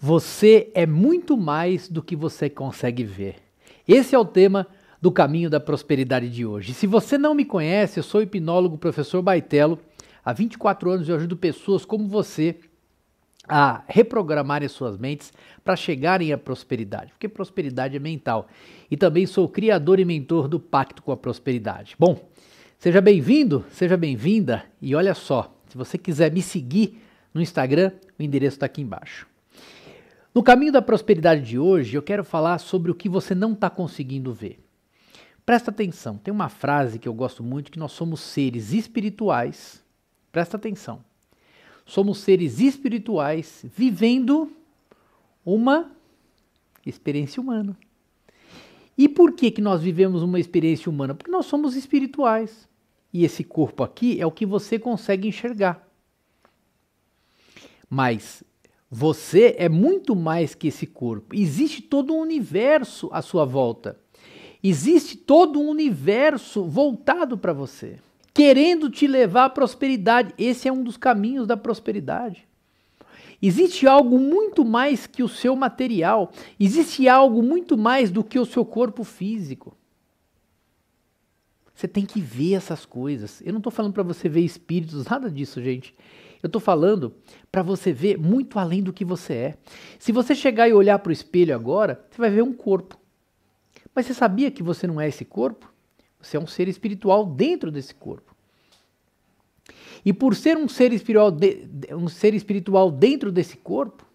Você é muito mais do que você consegue ver. Esse é o tema do Caminho da Prosperidade de hoje. Se você não me conhece, eu sou o hipnólogo professor Baitelo. Há 24 anos eu ajudo pessoas como você a reprogramarem suas mentes para chegarem à prosperidade, porque prosperidade é mental. E também sou criador e mentor do Pacto com a Prosperidade. Bom, seja bem-vindo, seja bem-vinda e olha só, se você quiser me seguir no Instagram, o endereço está aqui embaixo. No caminho da prosperidade de hoje, eu quero falar sobre o que você não está conseguindo ver. Presta atenção, tem uma frase que eu gosto muito que nós somos seres espirituais. Presta atenção. Somos seres espirituais vivendo uma experiência humana. E por que que nós vivemos uma experiência humana? Porque nós somos espirituais. E esse corpo aqui é o que você consegue enxergar. Mas você é muito mais que esse corpo. Existe todo um universo à sua volta. Existe todo um universo voltado para você, querendo te levar à prosperidade. Esse é um dos caminhos da prosperidade. Existe algo muito mais que o seu material. Existe algo muito mais do que o seu corpo físico. Você tem que ver essas coisas. Eu não estou falando para você ver espíritos, nada disso, gente. Eu estou falando para você ver muito além do que você é. Se você chegar e olhar para o espelho agora, você vai ver um corpo. Mas você sabia que você não é esse corpo? Você é um ser espiritual dentro desse corpo. E por ser um ser espiritual, de, um ser espiritual dentro desse corpo,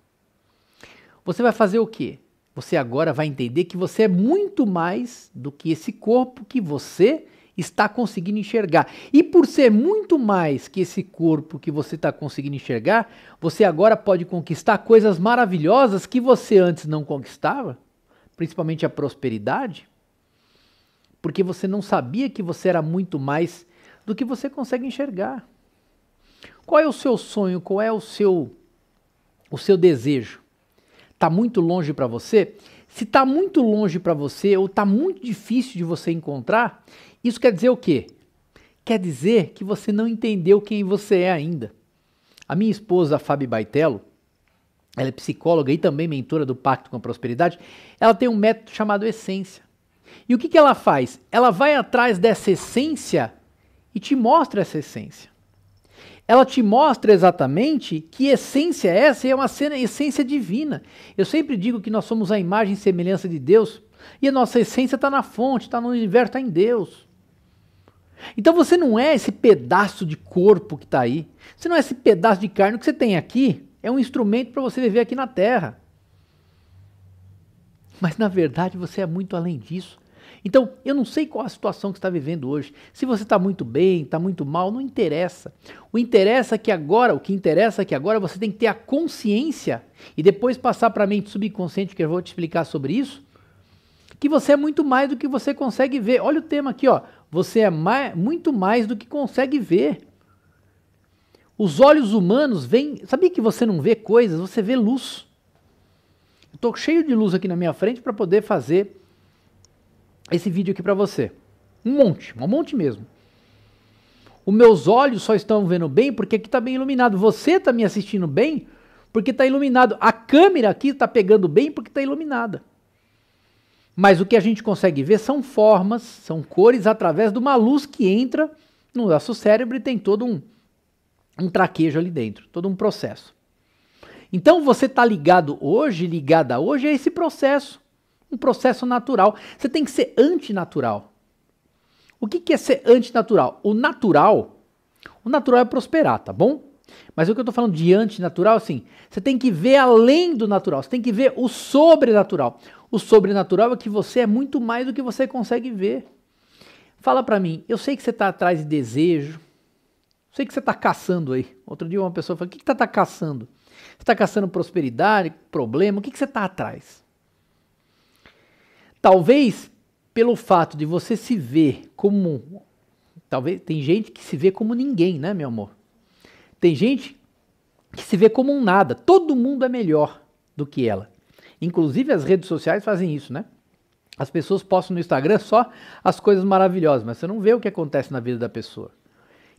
você vai fazer o quê? Você agora vai entender que você é muito mais do que esse corpo que você está conseguindo enxergar. E por ser muito mais que esse corpo que você está conseguindo enxergar, você agora pode conquistar coisas maravilhosas que você antes não conquistava, principalmente a prosperidade, porque você não sabia que você era muito mais do que você consegue enxergar. Qual é o seu sonho? Qual é o seu o seu desejo? Está muito longe para você? Se está muito longe para você ou está muito difícil de você encontrar, isso quer dizer o quê? Quer dizer que você não entendeu quem você é ainda. A minha esposa, a Fabi Baitello, ela é psicóloga e também mentora do Pacto com a Prosperidade, ela tem um método chamado Essência. E o que, que ela faz? Ela vai atrás dessa essência e te mostra essa essência ela te mostra exatamente que essência é essa e é uma essência divina. Eu sempre digo que nós somos a imagem e semelhança de Deus e a nossa essência está na fonte, está no universo, está em Deus. Então você não é esse pedaço de corpo que está aí. Você não é esse pedaço de carne. que você tem aqui é um instrumento para você viver aqui na Terra. Mas na verdade você é muito além disso. Então, eu não sei qual a situação que está vivendo hoje. Se você está muito bem, está muito mal, não interessa. O interessa é que agora, o que interessa é que agora você tem que ter a consciência e depois passar para a mente subconsciente, que eu vou te explicar sobre isso, que você é muito mais do que você consegue ver. Olha o tema aqui, ó. Você é mais, muito mais do que consegue ver. Os olhos humanos vêm. Sabia que você não vê coisas? Você vê luz. Estou cheio de luz aqui na minha frente para poder fazer esse vídeo aqui para você. Um monte, um monte mesmo. Os meus olhos só estão vendo bem porque aqui está bem iluminado. Você está me assistindo bem porque está iluminado. A câmera aqui está pegando bem porque está iluminada. Mas o que a gente consegue ver são formas, são cores através de uma luz que entra no nosso cérebro e tem todo um, um traquejo ali dentro, todo um processo. Então você está ligado hoje, ligada hoje a é esse processo um processo natural. Você tem que ser antinatural. O que, que é ser antinatural? O natural, o natural é prosperar, tá bom? Mas o que eu estou falando de antinatural, assim, você tem que ver além do natural, você tem que ver o sobrenatural. O sobrenatural é que você é muito mais do que você consegue ver. Fala para mim, eu sei que você está atrás de desejo, sei que você está caçando aí. Outro dia uma pessoa falou, o que, que você está tá caçando? Você está caçando prosperidade, problema, o que, que você está atrás? Talvez pelo fato de você se ver como. Talvez tem gente que se vê como ninguém, né, meu amor? Tem gente que se vê como um nada. Todo mundo é melhor do que ela. Inclusive as redes sociais fazem isso, né? As pessoas postam no Instagram só as coisas maravilhosas, mas você não vê o que acontece na vida da pessoa.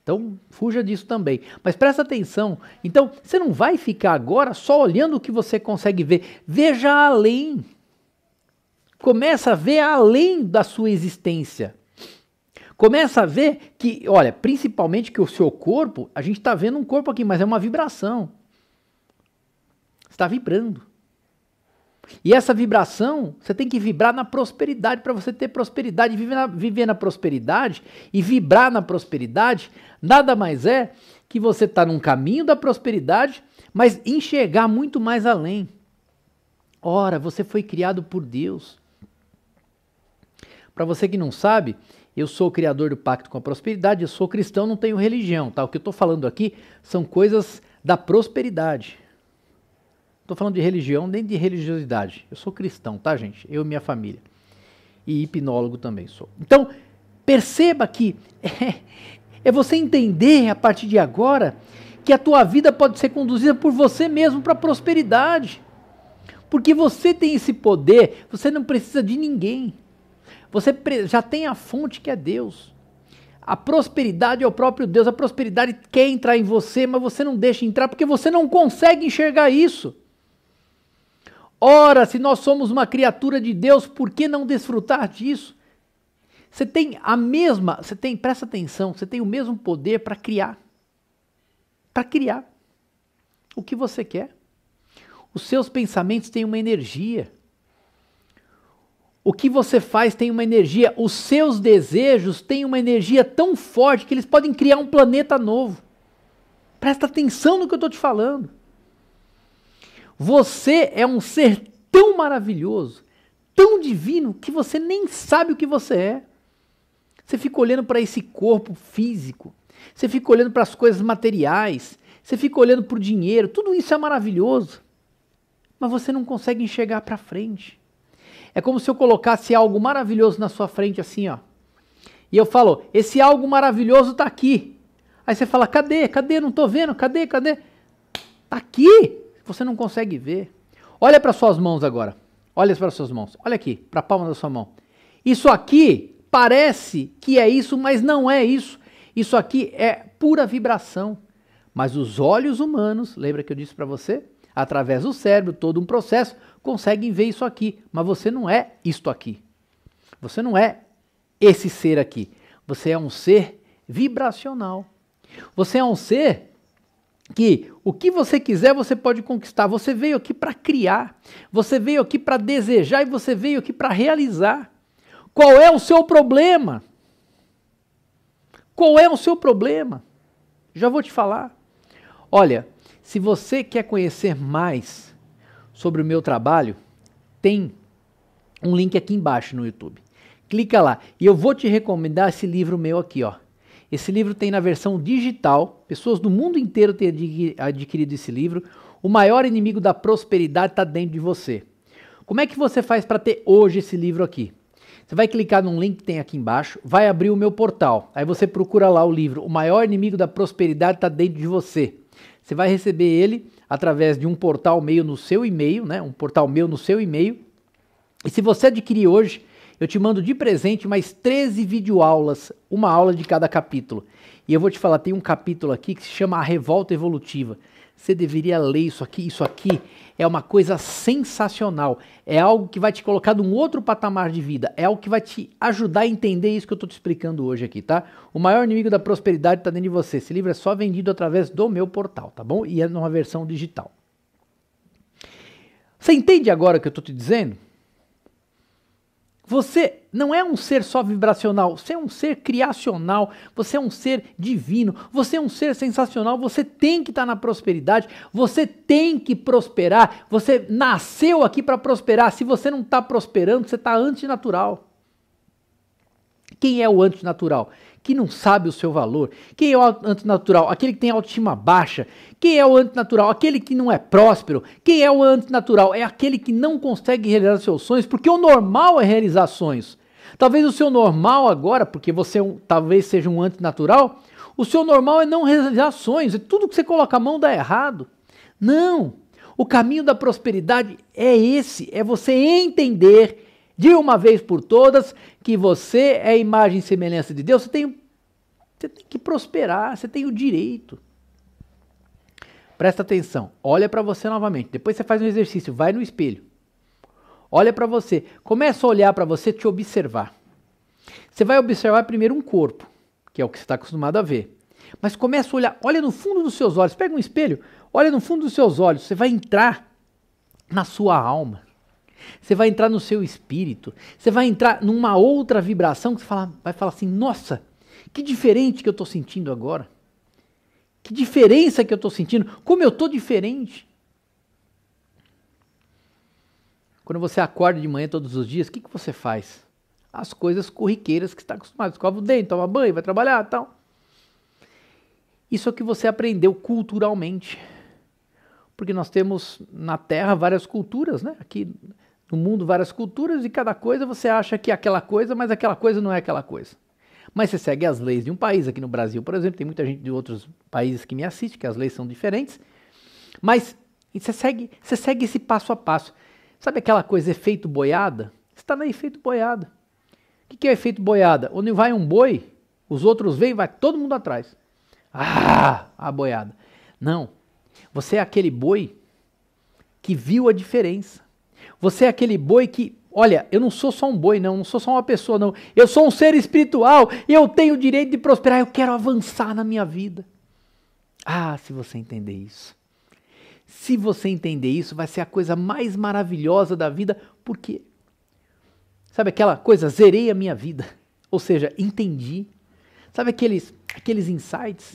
Então, fuja disso também. Mas presta atenção. Então, você não vai ficar agora só olhando o que você consegue ver. Veja além começa a ver além da sua existência. Começa a ver que, olha, principalmente que o seu corpo, a gente está vendo um corpo aqui, mas é uma vibração. Está vibrando. E essa vibração, você tem que vibrar na prosperidade para você ter prosperidade. Viver na, viver na prosperidade e vibrar na prosperidade nada mais é que você está num caminho da prosperidade, mas enxergar muito mais além. Ora, você foi criado por Deus. Para você que não sabe, eu sou o criador do Pacto com a Prosperidade, eu sou cristão, não tenho religião, tá? O que eu estou falando aqui são coisas da prosperidade. Estou falando de religião, nem de religiosidade. Eu sou cristão, tá, gente? Eu e minha família. E hipnólogo também sou. Então, perceba que é, é você entender a partir de agora que a tua vida pode ser conduzida por você mesmo para a prosperidade. Porque você tem esse poder, você não precisa de ninguém. Você já tem a fonte que é Deus. A prosperidade é o próprio Deus. A prosperidade quer entrar em você, mas você não deixa entrar porque você não consegue enxergar isso. Ora, se nós somos uma criatura de Deus, por que não desfrutar disso? Você tem a mesma, você tem, presta atenção, você tem o mesmo poder para criar. Para criar o que você quer. Os seus pensamentos têm uma energia. O que você faz tem uma energia, os seus desejos têm uma energia tão forte que eles podem criar um planeta novo. Presta atenção no que eu estou te falando. Você é um ser tão maravilhoso, tão divino, que você nem sabe o que você é. Você fica olhando para esse corpo físico, você fica olhando para as coisas materiais, você fica olhando para o dinheiro, tudo isso é maravilhoso, mas você não consegue enxergar para frente. É como se eu colocasse algo maravilhoso na sua frente, assim, ó. E eu falo, esse algo maravilhoso tá aqui. Aí você fala, cadê? Cadê? Não tô vendo? Cadê? Cadê? Tá aqui. Você não consegue ver. Olha para suas mãos agora. Olha para suas mãos. Olha aqui, para a palma da sua mão. Isso aqui parece que é isso, mas não é isso. Isso aqui é pura vibração. Mas os olhos humanos, lembra que eu disse para você? através do cérebro, todo um processo, conseguem ver isso aqui. Mas você não é isto aqui. Você não é esse ser aqui. Você é um ser vibracional. Você é um ser que o que você quiser você pode conquistar. Você veio aqui para criar, você veio aqui para desejar e você veio aqui para realizar. Qual é o seu problema? Qual é o seu problema? Já vou te falar. Olha, se você quer conhecer mais sobre o meu trabalho, tem um link aqui embaixo no YouTube. Clica lá e eu vou te recomendar esse livro meu aqui, ó. Esse livro tem na versão digital, pessoas do mundo inteiro têm adquirido esse livro. O maior inimigo da prosperidade está dentro de você. Como é que você faz para ter hoje esse livro aqui? Você vai clicar num link que tem aqui embaixo, vai abrir o meu portal. Aí você procura lá o livro O Maior Inimigo da Prosperidade está dentro de você. Você vai receber ele através de um portal meio no seu e-mail, né? Um portal meu no seu e-mail. E se você adquirir hoje, eu te mando de presente mais 13 videoaulas, uma aula de cada capítulo. E eu vou te falar, tem um capítulo aqui que se chama A Revolta Evolutiva. Você deveria ler isso aqui, isso aqui é uma coisa sensacional. É algo que vai te colocar num outro patamar de vida. É algo que vai te ajudar a entender isso que eu estou te explicando hoje aqui, tá? O maior inimigo da prosperidade está dentro de você. Esse livro é só vendido através do meu portal, tá bom? E é numa versão digital. Você entende agora o que eu estou te dizendo? Você não é um ser só vibracional, você é um ser criacional, você é um ser divino, você é um ser sensacional, você tem que estar tá na prosperidade, você tem que prosperar, você nasceu aqui para prosperar. Se você não está prosperando, você está antinatural. Quem é o antinatural? que não sabe o seu valor? Quem é o antinatural? Aquele que tem autoestima baixa. Quem é o antinatural? Aquele que não é próspero. Quem é o antinatural? É aquele que não consegue realizar seus sonhos, porque o normal é realizar sonhos. Talvez o seu normal agora, porque você é talvez seja um antinatural, o seu normal é não realizar sonhos, e tudo que você coloca a mão dá errado. Não! O caminho da prosperidade é esse, é você entender de uma vez por todas, que você é imagem e semelhança de Deus, você tem, você tem que prosperar, você tem o direito. Presta atenção, olha para você novamente. Depois você faz um exercício, vai no espelho. Olha para você, começa a olhar para você, te observar. Você vai observar primeiro um corpo, que é o que você está acostumado a ver. Mas começa a olhar, olha no fundo dos seus olhos, pega um espelho, olha no fundo dos seus olhos, você vai entrar na sua alma. Você vai entrar no seu espírito. Você vai entrar numa outra vibração que você fala, vai falar assim: nossa, que diferente que eu estou sentindo agora. Que diferença que eu estou sentindo. Como eu estou diferente. Quando você acorda de manhã todos os dias, o que, que você faz? As coisas corriqueiras que está acostumado. Escova o dente, toma banho, vai trabalhar tal. Isso é o que você aprendeu culturalmente porque nós temos na Terra várias culturas, né? Aqui no mundo várias culturas e cada coisa você acha que é aquela coisa, mas aquela coisa não é aquela coisa. Mas você segue as leis de um país, aqui no Brasil, por exemplo, tem muita gente de outros países que me assiste, que as leis são diferentes, mas você segue, você segue esse passo a passo. Sabe aquela coisa efeito boiada? está na efeito boiada. O que é efeito boiada? Onde vai um boi, os outros vêm e vai todo mundo atrás. Ah, a boiada. Não. Você é aquele boi que viu a diferença. Você é aquele boi que, olha, eu não sou só um boi, não, não sou só uma pessoa, não. Eu sou um ser espiritual e eu tenho o direito de prosperar, eu quero avançar na minha vida. Ah, se você entender isso. Se você entender isso, vai ser a coisa mais maravilhosa da vida, porque sabe aquela coisa, zerei a minha vida. Ou seja, entendi. Sabe aqueles aqueles insights?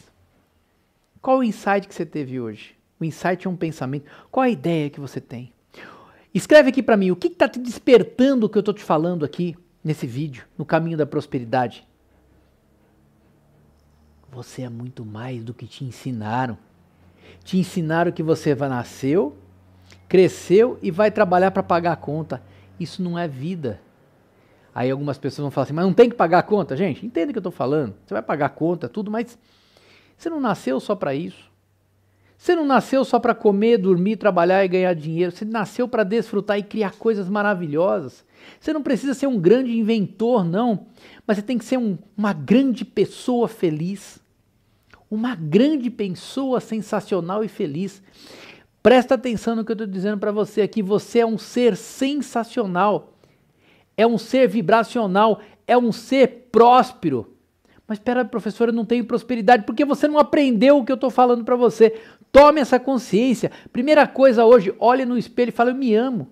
Qual o insight que você teve hoje? O insight é um pensamento. Qual a ideia que você tem? Escreve aqui para mim o que está te despertando o que eu estou te falando aqui nesse vídeo, no caminho da prosperidade. Você é muito mais do que te ensinaram. Te ensinaram que você nasceu, cresceu e vai trabalhar para pagar a conta. Isso não é vida. Aí algumas pessoas vão falar assim, mas não tem que pagar a conta, gente. Entende o que eu estou falando? Você vai pagar a conta, tudo, mas você não nasceu só para isso. Você não nasceu só para comer, dormir, trabalhar e ganhar dinheiro. Você nasceu para desfrutar e criar coisas maravilhosas. Você não precisa ser um grande inventor, não. Mas você tem que ser um, uma grande pessoa feliz. Uma grande pessoa sensacional e feliz. Presta atenção no que eu estou dizendo para você aqui. Você é um ser sensacional. É um ser vibracional. É um ser próspero. Mas espera, professora, eu não tenho prosperidade. Porque você não aprendeu o que eu estou falando para você. Tome essa consciência. Primeira coisa hoje, olhe no espelho e fale: Eu me amo.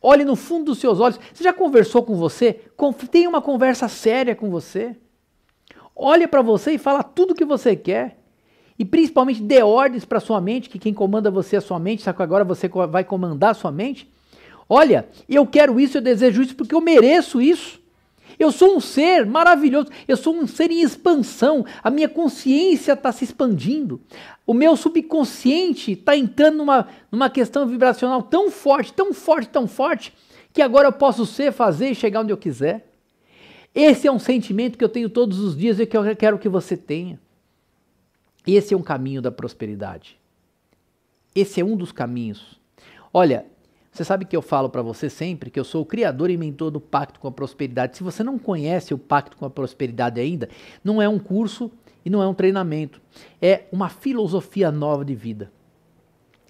Olhe no fundo dos seus olhos. Você já conversou com você? Tem uma conversa séria com você. Olha para você e fala tudo o que você quer. E principalmente dê ordens para sua mente, que quem comanda você é sua mente, só que agora você vai comandar a sua mente. Olha, eu quero isso, eu desejo isso porque eu mereço isso. Eu sou um ser maravilhoso, eu sou um ser em expansão, a minha consciência está se expandindo, o meu subconsciente está entrando numa, numa questão vibracional tão forte, tão forte, tão forte, que agora eu posso ser, fazer e chegar onde eu quiser. Esse é um sentimento que eu tenho todos os dias e que eu quero que você tenha. Esse é um caminho da prosperidade. Esse é um dos caminhos. Olha, você sabe que eu falo para você sempre que eu sou o criador e mentor do Pacto com a Prosperidade. Se você não conhece o Pacto com a Prosperidade ainda, não é um curso e não é um treinamento. É uma filosofia nova de vida,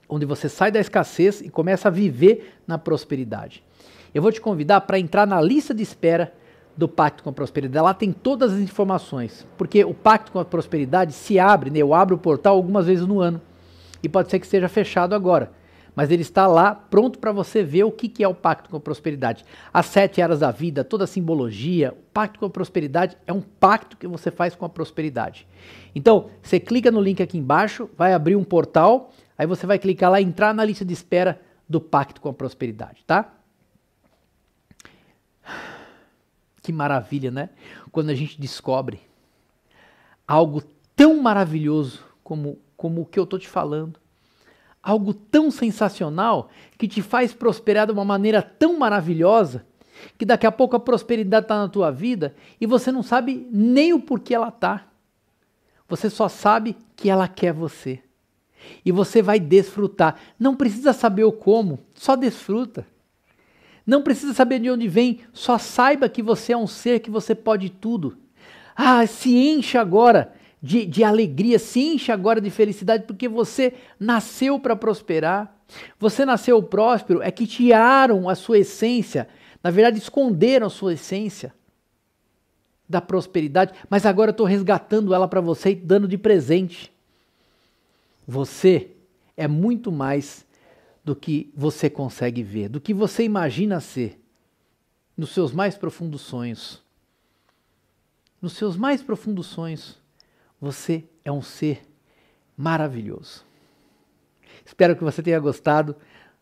onde você sai da escassez e começa a viver na prosperidade. Eu vou te convidar para entrar na lista de espera do Pacto com a Prosperidade. Lá tem todas as informações, porque o Pacto com a Prosperidade se abre, né? eu abro o portal algumas vezes no ano e pode ser que esteja fechado agora mas ele está lá pronto para você ver o que, que é o Pacto com a Prosperidade. As sete áreas da vida, toda a simbologia, o Pacto com a Prosperidade é um pacto que você faz com a prosperidade. Então, você clica no link aqui embaixo, vai abrir um portal, aí você vai clicar lá, entrar na lista de espera do Pacto com a Prosperidade, tá? Que maravilha, né? Quando a gente descobre algo tão maravilhoso como, como o que eu tô te falando algo tão sensacional que te faz prosperar de uma maneira tão maravilhosa que daqui a pouco a prosperidade está na tua vida e você não sabe nem o porquê ela está. Você só sabe que ela quer você. E você vai desfrutar. Não precisa saber o como, só desfruta. Não precisa saber de onde vem, só saiba que você é um ser que você pode tudo. Ah, se enche agora de, de alegria, se enche agora de felicidade, porque você nasceu para prosperar. Você nasceu próspero, é que tiraram a sua essência, na verdade, esconderam a sua essência da prosperidade, mas agora eu estou resgatando ela para você e dando de presente. Você é muito mais do que você consegue ver, do que você imagina ser, nos seus mais profundos sonhos. Nos seus mais profundos sonhos. Você é um ser maravilhoso. Espero que você tenha gostado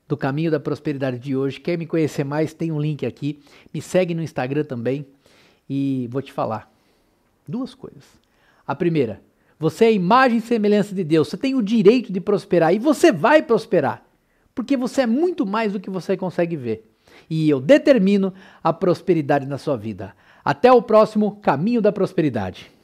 do Caminho da Prosperidade de hoje. Quer me conhecer mais? Tem um link aqui. Me segue no Instagram também e vou te falar duas coisas. A primeira, você é a imagem e semelhança de Deus. Você tem o direito de prosperar e você vai prosperar, porque você é muito mais do que você consegue ver. E eu determino a prosperidade na sua vida. Até o próximo Caminho da Prosperidade.